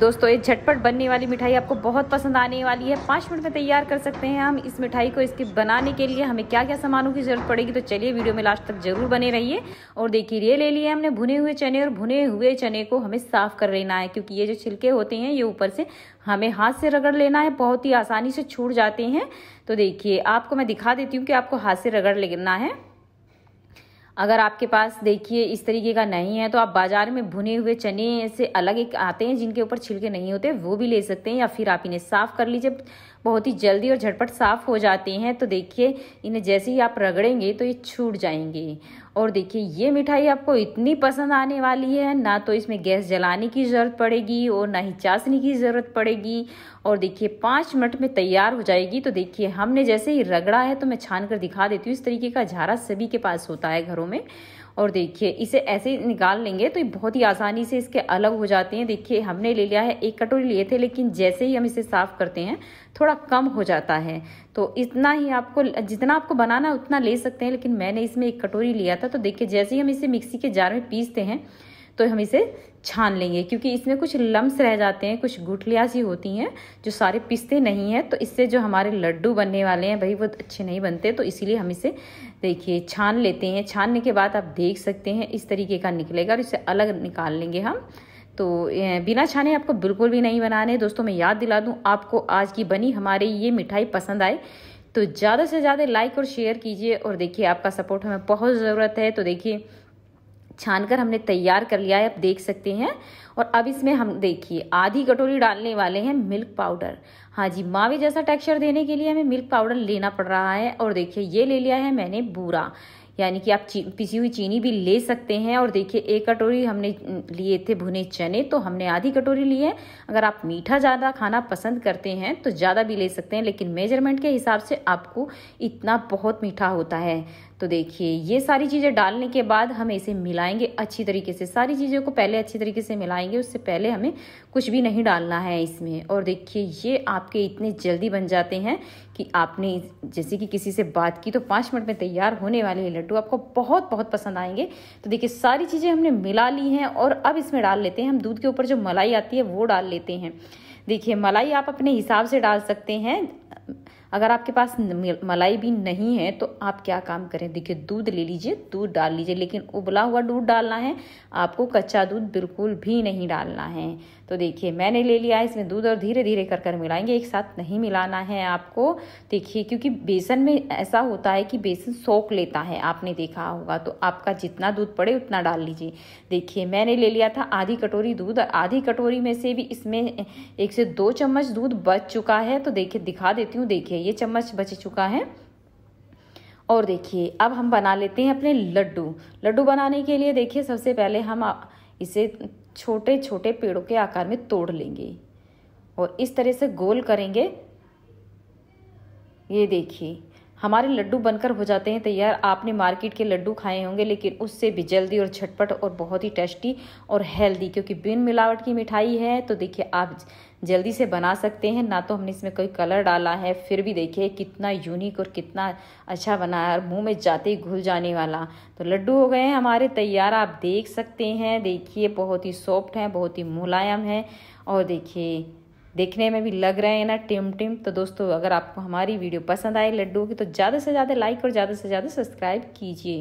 दोस्तों ये झटपट बनने वाली मिठाई आपको बहुत पसंद आने वाली है पाँच मिनट में तैयार कर सकते हैं हम इस मिठाई को इसके बनाने के लिए हमें क्या क्या सामानों की जरूरत पड़ेगी तो चलिए वीडियो में लास्ट तक जरूर बने रहिए और देखिए ये ले लिए हमने भुने हुए चने और भुने हुए चने को हमें साफ़ कर लेना है क्योंकि ये जो छिलके होते हैं ये ऊपर से हमें हाथ से रगड़ लेना है बहुत ही आसानी से छूट जाते हैं तो देखिए आपको मैं दिखा देती हूँ कि आपको हाथ से रगड़ लेना है अगर आपके पास देखिए इस तरीके का नहीं है तो आप बाज़ार में भुने हुए चने से अलग एक आते हैं जिनके ऊपर छिलके नहीं होते वो भी ले सकते हैं या फिर आप इन्हें साफ़ कर लीजिए बहुत ही जल्दी और झटपट साफ़ हो जाती हैं तो देखिए इन्हें जैसे ही आप रगड़ेंगे तो ये छूट जाएंगे और देखिए ये मिठाई आपको इतनी पसंद आने वाली है ना तो इसमें गैस जलाने की ज़रूरत पड़ेगी और ना ही चाशनी की ज़रूरत पड़ेगी और देखिए पाँच मिनट में तैयार हो जाएगी तो देखिए हमने जैसे ही रगड़ा है तो मैं छान कर दिखा देती हूँ इस तरीके का झारा सभी के पास होता है घरों में और देखिए इसे ऐसे निकाल लेंगे तो ये बहुत ही आसानी से इसके अलग हो जाते हैं देखिए हमने ले लिया है एक कटोरी लिए थे लेकिन जैसे ही हम इसे साफ़ करते हैं थोड़ा कम हो जाता है तो इतना ही आपको जितना आपको बनाना है उतना ले सकते हैं लेकिन मैंने इसमें एक कटोरी लिया था तो देखिए जैसे ही हम इसे मिक्सी के जार में पीसते हैं तो हम इसे छान लेंगे क्योंकि इसमें कुछ लम्स रह जाते हैं कुछ गुठलियाँ सी होती हैं जो सारे पिसते नहीं हैं तो इससे जो हमारे लड्डू बनने वाले हैं भाई वो अच्छे नहीं बनते तो इसीलिए हम इसे देखिए छान लेते हैं छानने के बाद आप देख सकते हैं इस तरीके का निकलेगा और इसे अलग निकाल लेंगे हम तो बिना छाने आपको बिल्कुल भी नहीं बनाने दोस्तों मैं याद दिला दूँ आपको आज की बनी हमारे ये मिठाई पसंद आए तो ज़्यादा से ज़्यादा लाइक और शेयर कीजिए और देखिए आपका सपोर्ट हमें बहुत ज़रूरत है तो देखिए छानकर हमने तैयार कर लिया है आप देख सकते हैं और अब इसमें हम देखिए आधी कटोरी डालने वाले हैं मिल्क पाउडर हाँ जी मावे जैसा टेक्सचर देने के लिए हमें मिल्क पाउडर लेना पड़ रहा है और देखिए ये ले लिया है मैंने बूरा यानी कि आप पिसी हुई चीनी भी ले सकते हैं और देखिए एक कटोरी हमने लिए थे भुने चने तो हमने आधी कटोरी ली है अगर आप मीठा ज़्यादा खाना पसंद करते हैं तो ज़्यादा भी ले सकते हैं लेकिन मेजरमेंट के हिसाब से आपको इतना बहुत मीठा होता है तो देखिए ये सारी चीज़ें डालने के बाद हम इसे मिलाएंगे अच्छी तरीके से सारी चीज़ों को पहले अच्छी तरीके से मिलाएंगे उससे पहले हमें कुछ भी नहीं डालना है इसमें और देखिए ये आपके इतने जल्दी बन जाते हैं कि आपने जैसे कि किसी से बात की तो पाँच मिनट में तैयार होने वाले लड्डू लड्डू आपको बहुत बहुत पसंद आएंगे तो देखिए सारी चीज़ें हमने मिला ली हैं और अब इसमें डाल लेते हैं हम दूध के ऊपर जो मलाई आती है वो डाल लेते हैं देखिए मलाई आप अपने हिसाब से डाल सकते हैं अगर आपके पास मलाई भी नहीं है तो आप क्या काम करें देखिए दूध ले लीजिए दूध डाल लीजिए लेकिन उबला हुआ दूध डालना है आपको कच्चा दूध बिल्कुल भी नहीं डालना है तो देखिए मैंने ले लिया है इसमें दूध और धीरे धीरे कर कर मिलाएंगे एक साथ नहीं मिलाना है आपको देखिए क्योंकि बेसन में ऐसा होता है कि बेसन सोख लेता है आपने देखा होगा तो आपका जितना दूध पड़े उतना डाल लीजिए देखिए मैंने ले लिया था आधी कटोरी दूध और आधी कटोरी में से भी इसमें एक से दो चम्मच दूध बच चुका है तो देखिए दिखा देती हूँ देखिए ये चम्मच बच चुका है और देखिए अब हम बना लेते हैं अपने लड्डू लड्डू बनाने के लिए देखिए सबसे पहले हम इसे छोटे छोटे पेड़ों के आकार में तोड़ लेंगे और इस तरह से गोल करेंगे ये देखिए हमारे लड्डू बनकर हो जाते हैं तैयार आपने मार्केट के लड्डू खाए होंगे लेकिन उससे भी जल्दी और झटपट और बहुत ही टेस्टी और हेल्दी क्योंकि बिन मिलावट की मिठाई है तो देखिए आप जल्दी से बना सकते हैं ना तो हमने इसमें कोई कलर डाला है फिर भी देखिए कितना यूनिक और कितना अच्छा बना है मुंह में जाते ही घुल जाने वाला तो लड्डू हो गए हैं हमारे तैयार आप देख सकते हैं देखिए बहुत ही सॉफ्ट हैं बहुत ही मुलायम है और देखिए देखने में भी लग रहे हैं ना टिम टिम तो दोस्तों अगर आपको हमारी वीडियो पसंद आए लड्डू की तो ज़्यादा से ज़्यादा लाइक और ज़्यादा से ज़्यादा सब्सक्राइब कीजिए